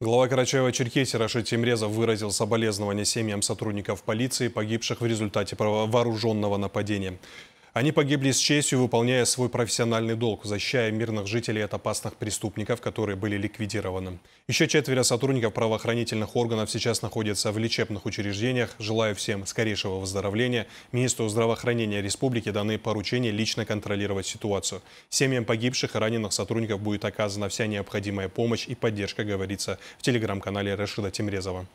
Глава Карачаева-Черкесии Рашид Тимрезов выразил соболезнования семьям сотрудников полиции, погибших в результате вооруженного нападения. Они погибли с честью, выполняя свой профессиональный долг, защищая мирных жителей от опасных преступников, которые были ликвидированы. Еще четверо сотрудников правоохранительных органов сейчас находятся в лечебных учреждениях. Желаю всем скорейшего выздоровления. Министру здравоохранения республики даны поручения лично контролировать ситуацию. Семьям погибших и раненых сотрудников будет оказана вся необходимая помощь и поддержка, говорится в телеграм-канале Рашида Тимрезова.